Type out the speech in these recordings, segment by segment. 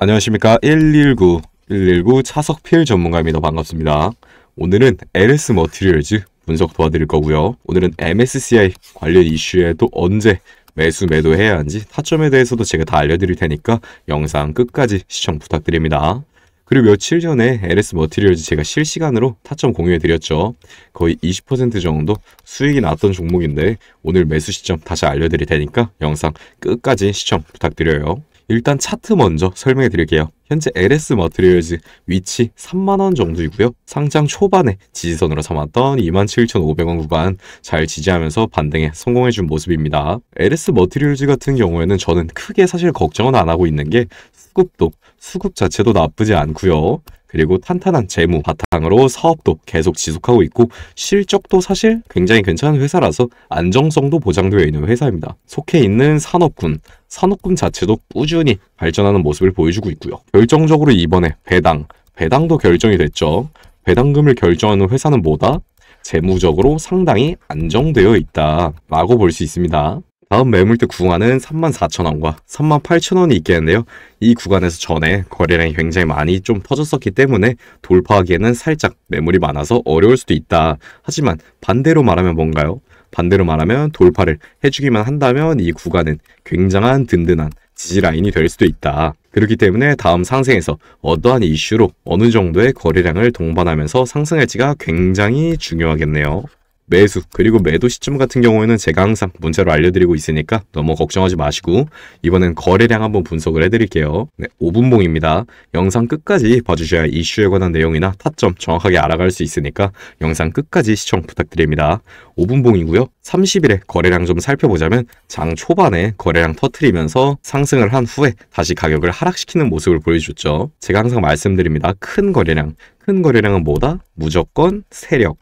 안녕하십니까. 119, 119 차석 필 전문가입니다. 반갑습니다. 오늘은 LS 머티리얼즈 분석 도와드릴 거고요. 오늘은 MSCI 관련 이슈에도 언제 매수 매도해야 하는지 타점에 대해서도 제가 다 알려드릴 테니까 영상 끝까지 시청 부탁드립니다. 그리고 며칠 전에 LS 머티리얼즈 제가 실시간으로 타점 공유해드렸죠. 거의 20% 정도 수익이 났던 종목인데 오늘 매수 시점 다시 알려드릴 테니까 영상 끝까지 시청 부탁드려요. 일단 차트 먼저 설명해 드릴게요. 현재 LS 머트리얼즈 위치 3만원 정도이고요. 상장 초반에 지지선으로 삼았던 27,500원 구간 잘 지지하면서 반등에 성공해준 모습입니다. LS 머트리얼즈 같은 경우에는 저는 크게 사실 걱정은 안 하고 있는 게 수급도 수급 자체도 나쁘지 않고요. 그리고 탄탄한 재무 바탕으로 사업도 계속 지속하고 있고 실적도 사실 굉장히 괜찮은 회사라서 안정성도 보장되어 있는 회사입니다. 속해 있는 산업군, 산업군 자체도 꾸준히 발전하는 모습을 보여주고 있고요. 결정적으로 이번에 배당, 배당도 결정이 됐죠. 배당금을 결정하는 회사는 뭐다? 재무적으로 상당히 안정되어 있다 라고 볼 수 있습니다. 다음 매물대 구간은 34,000원과 38,000원이 있겠는데요. 이 구간에서 전에 거래량이 굉장히 많이 좀 퍼졌었기 때문에 돌파하기에는 살짝 매물이 많아서 어려울 수도 있다. 하지만 반대로 말하면 뭔가요? 반대로 말하면 돌파를 해주기만 한다면 이 구간은 굉장한 든든한 지지라인이 될 수도 있다. 그렇기 때문에 다음 상승에서 어떠한 이슈로 어느 정도의 거래량을 동반하면서 상승할지가 굉장히 중요하겠네요. 매수 그리고 매도 시점 같은 경우에는 제가 항상 문자로 알려드리고 있으니까 너무 걱정하지 마시고 이번엔 거래량 한번 분석을 해드릴게요. 네, 5분봉입니다. 영상 끝까지 봐주셔야 이슈에 관한 내용이나 타점 정확하게 알아갈 수 있으니까 영상 끝까지 시청 부탁드립니다. 5분봉이고요. 30일에 거래량 좀 살펴보자면 장 초반에 거래량 터트리면서 상승을 한 후에 다시 가격을 하락시키는 모습을 보여줬죠. 제가 항상 말씀드립니다. 큰 거래량 큰 거래량은 뭐다? 무조건 세력.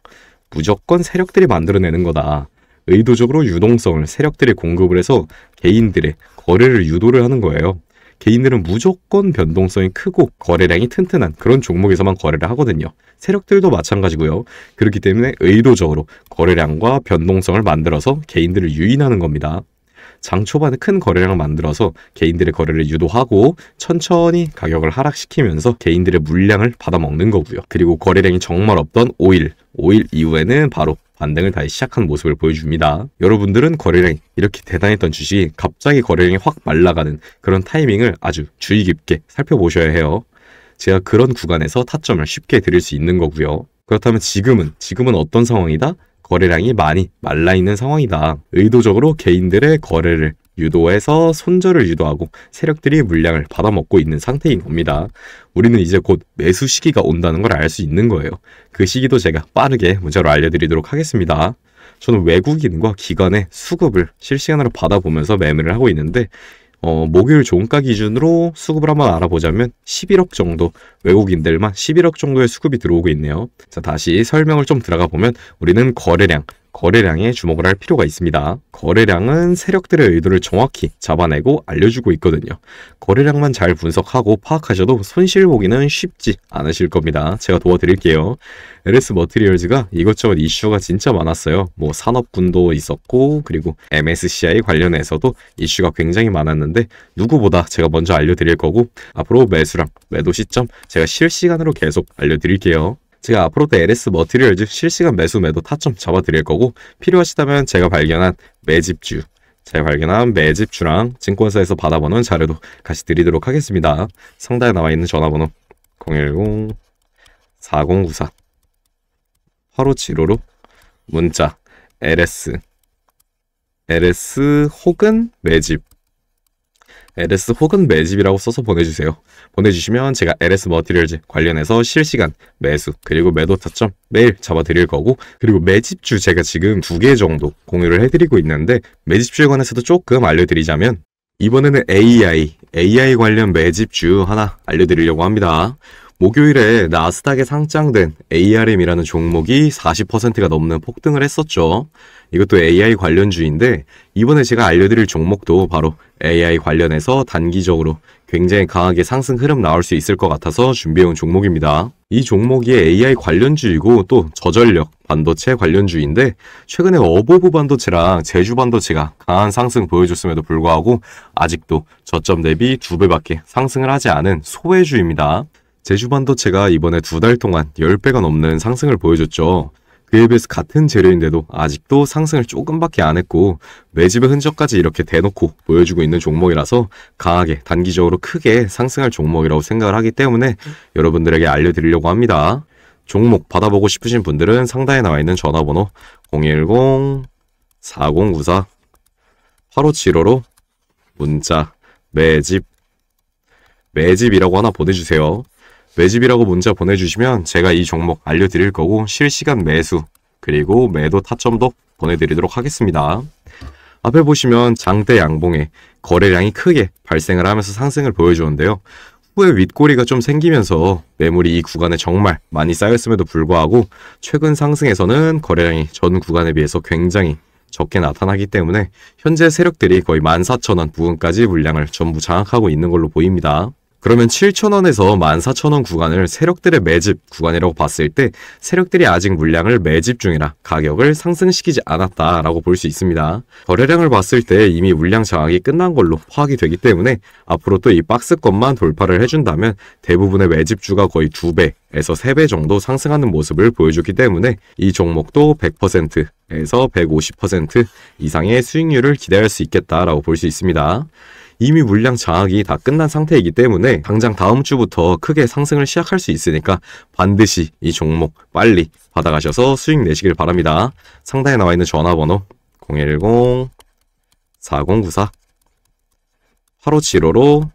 무조건 세력들이 만들어내는 거다. 의도적으로 유동성을 세력들이 공급을 해서 개인들의 거래를 유도를 하는 거예요. 개인들은 무조건 변동성이 크고 거래량이 튼튼한 그런 종목에서만 거래를 하거든요. 세력들도 마찬가지고요. 그렇기 때문에 의도적으로 거래량과 변동성을 만들어서 개인들을 유인하는 겁니다. 장 초반에 큰 거래량 을 만들어서 개인들의 거래를 유도하고 천천히 가격을 하락시키면서 개인들의 물량을 받아먹는 거고요. 그리고 거래량이 정말 없던 5일, 5일 이후에는 바로 반등을 다시 시작한 모습을 보여줍니다. 여러분들은 거래량이 이렇게 대단했던 주식이 갑자기 거래량이 확 말라가는 그런 타이밍을 아주 주의 깊게 살펴보셔야 해요. 제가 그런 구간에서 타점을 쉽게 드릴 수 있는 거고요. 그렇다면 지금은 지금은 어떤 상황이다? 거래량이 많이 말라있는 상황이다. 의도적으로 개인들의 거래를 유도해서 손절을 유도하고 세력들이 물량을 받아먹고 있는 상태인 겁니다. 우리는 이제 곧 매수 시기가 온다는 걸 알 수 있는 거예요. 그 시기도 제가 빠르게 문자로 알려드리도록 하겠습니다. 저는 외국인과 기관의 수급을 실시간으로 받아보면서 매매를 하고 있는데 어, 목요일 종가 기준으로 수급을 한번 알아보자면 11억 정도 외국인들만 11억 정도의 수급이 들어오고 있네요. 자 다시 설명을 좀 들어가 보면 우리는 거래량 거래량에 주목을 할 필요가 있습니다. 거래량은 세력들의 의도를 정확히 잡아내고 알려주고 있거든요. 거래량만 잘 분석하고 파악하셔도 손실 보기는 쉽지 않으실 겁니다. 제가 도와드릴게요. LS 머트리얼즈가 이것저것 이슈가 진짜 많았어요. 뭐 산업군도 있었고 그리고 MSCI 관련해서도 이슈가 굉장히 많았는데 누구보다 제가 먼저 알려드릴 거고 앞으로 매수랑 매도 시점 제가 실시간으로 계속 알려드릴게요. 제가 앞으로도 LS 머티리얼즈 실시간 매수 매도 타점 잡아드릴 거고 필요하시다면 제가 발견한 매집주 제가 발견한 매집주랑 증권사에서 받아보는 자료도 같이 드리도록 하겠습니다. 상단에 나와 있는 전화번호 010-4094 8575로 문자 LS LS 혹은 매집 ls 혹은 매집이라고 써서 보내주세요. 보내주시면 제가 ls 머티리얼즈 관련해서 실시간 매수 그리고 매도 타점 매일 잡아드릴 거고 그리고 매집주 제가 지금 두 개 정도 공유를 해드리고 있는데 매집주에 관해서도 조금 알려드리자면 이번에는 AI, AI 관련 매집주 하나 알려드리려고 합니다. 목요일에 나스닥에 상장된 ARM이라는 종목이 40%가 넘는 폭등을 했었죠. 이것도 AI 관련주인데 이번에 제가 알려드릴 종목도 바로 AI 관련해서 단기적으로 굉장히 강하게 상승 흐름 나올 수 있을 것 같아서 준비해온 종목입니다. 이 종목이 AI 관련주이고 또 저전력 반도체 관련주인데 최근에 어보브 반도체랑 제주 반도체가 강한 상승 보여줬음에도 불구하고 아직도 저점 대비 두 배밖에 상승을 하지 않은 소외주입니다. 제주 반도체가 이번에 두 달 동안 10배가 넘는 상승을 보여줬죠. 그에 비해서 같은 재료인데도 아직도 상승을 조금밖에 안 했고 매집의 흔적까지 이렇게 대놓고 보여주고 있는 종목이라서 강하게 단기적으로 크게 상승할 종목이라고 생각을 하기 때문에 여러분들에게 알려드리려고 합니다. 종목 받아보고 싶으신 분들은 상단에 나와 있는 전화번호 010-4094-8575로 문자 매집 매집이라고 하나 보내주세요. 매집이라고 문자 보내주시면 제가 이 종목 알려드릴 거고 실시간 매수 그리고 매도 타점도 보내드리도록 하겠습니다. 앞에 보시면 장대 양봉에 거래량이 크게 발생을 하면서 상승을 보여주는데요. 후에 윗꼬리가 좀 생기면서 매물이 이 구간에 정말 많이 쌓였음에도 불구하고 최근 상승에서는 거래량이 전 구간에 비해서 굉장히 적게 나타나기 때문에 현재 세력들이 거의 14,000원 부근까지 물량을 전부 장악하고 있는 걸로 보입니다. 그러면 7,000원에서 14,000원 구간을 세력들의 매집 구간이라고 봤을 때 세력들이 아직 물량을 매집 중이라 가격을 상승시키지 않았다라고 볼 수 있습니다. 거래량을 봤을 때 이미 물량 장악이 끝난 걸로 파악이 되기 때문에 앞으로 또 이 박스권만 돌파를 해준다면 대부분의 매집주가 거의 2배에서 3배 정도 상승하는 모습을 보여주기 때문에 이 종목도 100% 에서 150% 이상의 수익률을 기대할 수 있겠다라고 볼 수 있습니다. 이미 물량 장악이 다 끝난 상태이기 때문에 당장 다음 주부터 크게 상승을 시작할 수 있으니까 반드시 이 종목 빨리 받아가셔서 수익 내시길 바랍니다. 상단에 나와 있는 전화번호 010-4094 8575로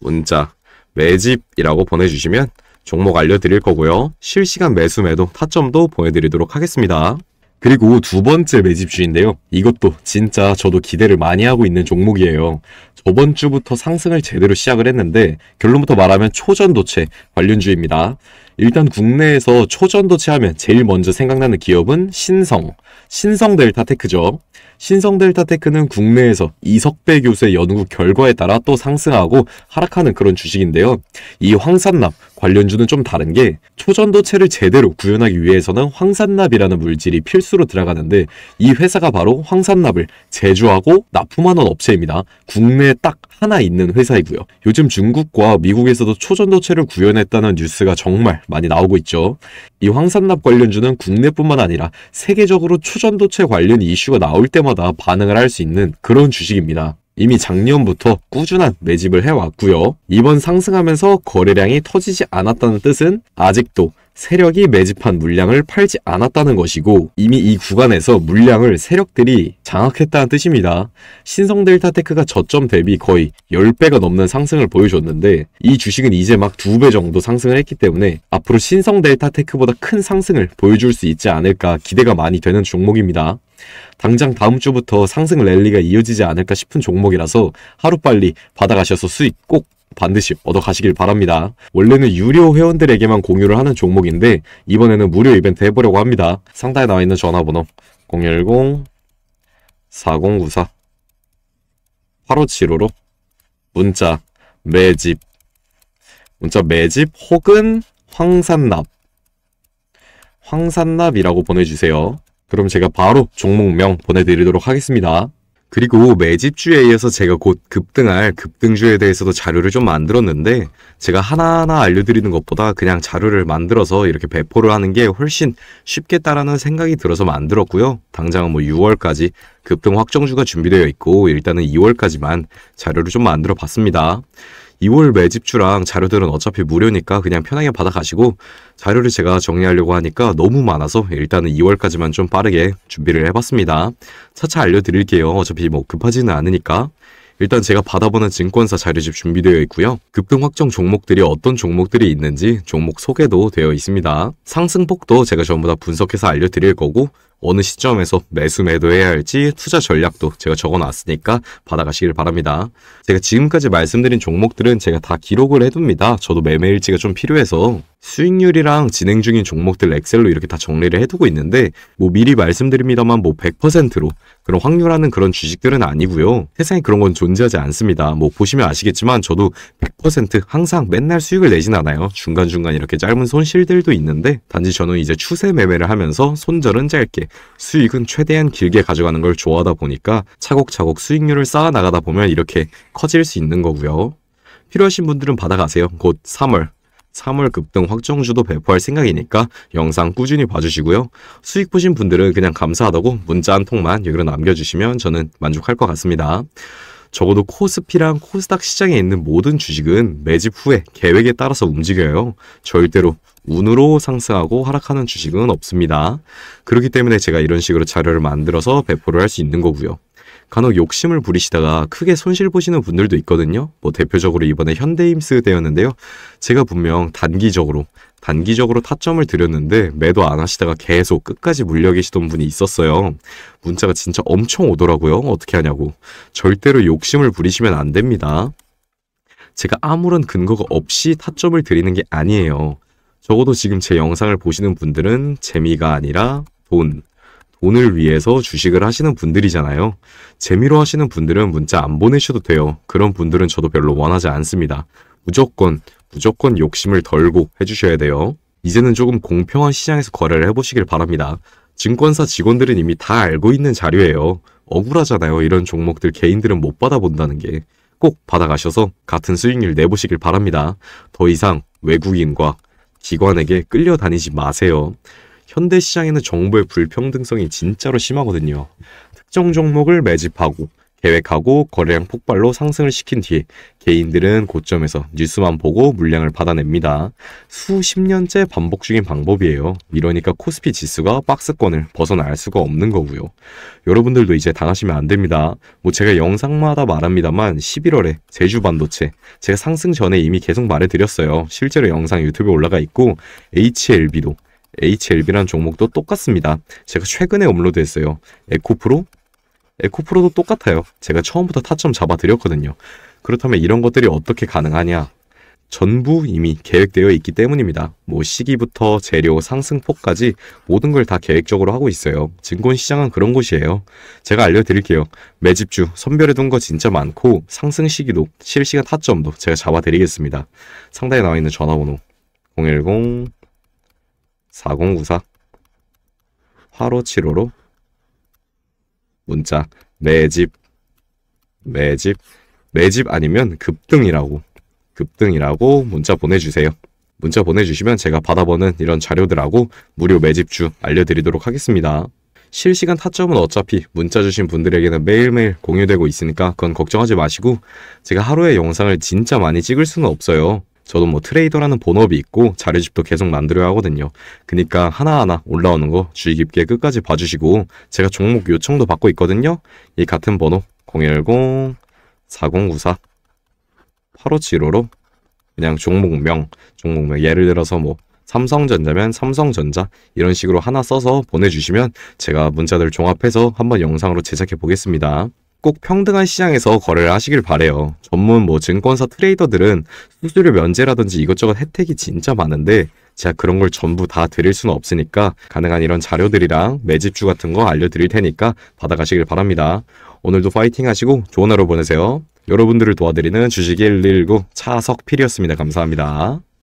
문자 매집이라고 보내주시면 종목 알려드릴 거고요. 실시간 매수 매도 타점도 보내드리도록 하겠습니다. 그리고 두 번째 매집주인데요. 이것도 진짜 저도 기대를 많이 하고 있는 종목이에요. 저번 주부터 상승을 제대로 시작을 했는데 결론부터 말하면 초전도체 관련주입니다. 일단 국내에서 초전도체 하면 제일 먼저 생각나는 기업은 신성, 신성델타테크죠. 신성델타테크는 국내에서 이석배 교수의 연구 결과에 따라 또 상승하고 하락하는 그런 주식인데요. 이 황산납 관련주는 좀 다른 게 초전도체를 제대로 구현하기 위해서는 황산납이라는 물질이 필수로 들어가는데 이 회사가 바로 황산납을 제조하고 납품하는 업체입니다. 국내에 딱 하나 있는 회사이고요. 요즘 중국과 미국에서도 초전도체를 구현했다는 뉴스가 정말 많이 나오고 있죠. 이 황산납 관련주는 국내뿐만 아니라 세계적으로 초전도체 관련 이슈가 나올 때마다 때마다 반응을 할 수 있는 그런 주식입니다. 이미 작년부터 꾸준한 매집을 해왔고요. 이번 상승하면서 거래량이 터지지 않았다는 뜻은 아직도 세력이 매집한 물량을 팔지 않았다는 것이고 이미 이 구간에서 물량을 세력들이 장악했다는 뜻입니다. 신성델타테크가 저점 대비 거의 10배가 넘는 상승을 보여줬는데 이 주식은 이제 막 2배 정도 상승을 했기 때문에 앞으로 신성델타테크보다 큰 상승을 보여줄 수 있지 않을까 기대가 많이 되는 종목입니다. 당장 다음 주부터 상승 랠리가 이어지지 않을까 싶은 종목이라서 하루빨리 받아가셔서 수익 꼭 반드시 얻어 가시길 바랍니다. 원래는 유료 회원들에게만 공유를 하는 종목인데 이번에는 무료 이벤트 해보려고 합니다. 상단에 나와 있는 전화번호 010-4094 8575로 문자 매집 문자 매집 혹은 황산납 황산납이라고 보내주세요. 그럼 제가 바로 종목명 보내드리도록 하겠습니다. 그리고 매집주에 의해서 제가 곧 급등할 급등주에 대해서도 자료를 좀 만들었는데 제가 하나하나 알려드리는 것보다 그냥 자료를 만들어서 이렇게 배포를 하는 게 훨씬 쉽겠다라는 생각이 들어서 만들었고요. 당장은 뭐 6월까지 급등 확정주가 준비되어 있고 일단은 2월까지만 자료를 좀 만들어 봤습니다. 2월 매집주랑 자료들은 어차피 무료니까 그냥 편하게 받아가시고 자료를 제가 정리하려고 하니까 너무 많아서 일단은 2월까지만 좀 빠르게 준비를 해봤습니다. 차차 알려드릴게요. 어차피 뭐 급하지는 않으니까. 일단 제가 받아보는 증권사 자료집 준비되어 있고요. 급등 확정 종목들이 어떤 종목들이 있는지 종목 소개도 되어 있습니다. 상승폭도 제가 전부 다 분석해서 알려드릴 거고 어느 시점에서 매수 매도해야 할지 투자 전략도 제가 적어놨으니까 받아가시길 바랍니다. 제가 지금까지 말씀드린 종목들은 제가 다 기록을 해둡니다. 저도 매매일지가 좀 필요해서 수익률이랑 진행 중인 종목들 엑셀로 이렇게 다 정리를 해두고 있는데 뭐 미리 말씀드립니다만 뭐 100%로 그런 확률하는 그런 주식들은 아니고요. 세상에 그런 건 존재하지 않습니다. 뭐 보시면 아시겠지만 저도 100% 항상 맨날 수익을 내진 않아요. 중간중간 이렇게 짧은 손실들도 있는데 단지 저는 이제 추세 매매를 하면서 손절은 짧게 수익은 최대한 길게 가져가는 걸 좋아하다 보니까 차곡차곡 수익률을 쌓아나가다 보면 이렇게 커질 수 있는 거고요. 필요하신 분들은 받아가세요. 곧 3월 3월 급등 확정주도 배포할 생각이니까 영상 꾸준히 봐주시고요. 수익 보신 분들은 그냥 감사하다고 문자 한 통만 여기로 남겨주시면 저는 만족할 것 같습니다. 적어도 코스피랑 코스닥 시장에 있는 모든 주식은 매집 후에 계획에 따라서 움직여요. 절대로 운으로 상승하고 하락하는 주식은 없습니다. 그렇기 때문에 제가 이런 식으로 자료를 만들어서 배포를 할 수 있는 거고요. 간혹 욕심을 부리시다가 크게 손실 보시는 분들도 있거든요. 뭐 대표적으로 이번에 현대임스 되었는데요 제가 분명 단기적으로 단기적으로 타점을 드렸는데 매도 안 하시다가 계속 끝까지 물려 계시던 분이 있었어요. 문자가 진짜 엄청 오더라고요. 어떻게 하냐고. 절대로 욕심을 부리시면 안 됩니다. 제가 아무런 근거가 없이 타점을 드리는 게 아니에요. 적어도 지금 제 영상을 보시는 분들은 재미가 아니라 돈, 돈을 위해서 주식을 하시는 분들이잖아요. 재미로 하시는 분들은 문자 안 보내셔도 돼요. 그런 분들은 저도 별로 원하지 않습니다. 무조건, 무조건 욕심을 덜고 해주셔야 돼요. 이제는 조금 공평한 시장에서 거래를 해보시길 바랍니다. 증권사 직원들은 이미 다 알고 있는 자료예요. 억울하잖아요. 이런 종목들 개인들은 못 받아본다는 게. 꼭 받아가셔서 같은 수익률 내보시길 바랍니다. 더 이상 외국인과 기관에게 끌려다니지 마세요. 현대 시장에는 정보의 불평등성이 진짜로 심하거든요. 특정 종목을 매집하고 계획하고 거래량 폭발로 상승을 시킨 뒤에 개인들은 고점에서 뉴스만 보고 물량을 받아냅니다. 수십 년째 반복 중인 방법이에요. 이러니까 코스피 지수가 박스권을 벗어날 수가 없는 거고요. 여러분들도 이제 당하시면 안 됩니다. 뭐 제가 영상마다 말합니다만 11월에 제주 반도체 제가 상승 전에 이미 계속 말해드렸어요. 실제로 영상 유튜브에 올라가 있고 HLB도 HLB라는 종목도 똑같습니다. 제가 최근에 업로드했어요. 에코프로? 에코프로도 똑같아요. 제가 처음부터 타점 잡아드렸거든요. 그렇다면 이런 것들이 어떻게 가능하냐? 전부 이미 계획되어 있기 때문입니다. 뭐 시기부터 재료 상승폭까지 모든 걸 다 계획적으로 하고 있어요. 증권시장은 그런 곳이에요. 제가 알려드릴게요. 매집주 선별해둔 거 진짜 많고 상승 시기도 실시간 타점도 제가 잡아드리겠습니다. 상단에 나와 있는 전화번호 010 4094 8575로 문자 매집 매집 매집 아니면 급등이라고 급등이라고 문자 보내주세요. 문자 보내주시면 제가 받아보는 이런 자료들하고 무료 매집주 알려드리도록 하겠습니다. 실시간 타점은 어차피 문자 주신 분들에게는 매일매일 공유되고 있으니까 그건 걱정하지 마시고 제가 하루에 영상을 진짜 많이 찍을 수는 없어요. 저도 뭐 트레이더라는 본업이 있고 자료집도 계속 만들어야 하거든요. 그니까 하나하나 올라오는 거 주의 깊게 끝까지 봐주시고 제가 종목 요청도 받고 있거든요. 이 같은 번호 010 4094 8575로 그냥 종목명, 종목명 예를 들어서 뭐 삼성전자면 삼성전자 이런 식으로 하나 써서 보내주시면 제가 문자들 종합해서 한번 영상으로 제작해 보겠습니다. 꼭 평등한 시장에서 거래를 하시길 바래요. 전문 뭐 증권사 트레이더들은 수수료 면제라든지 이것저것 혜택이 진짜 많은데 제가 그런 걸 전부 다 드릴 수는 없으니까 가능한 이런 자료들이랑 매집주 같은 거 알려드릴 테니까 받아가시길 바랍니다. 오늘도 파이팅 하시고 좋은 하루 보내세요. 여러분들을 도와드리는 주식이 119 차석필이었습니다. 감사합니다.